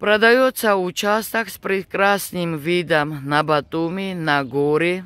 Продается участок с прекрасным видом на Батуми, на горы,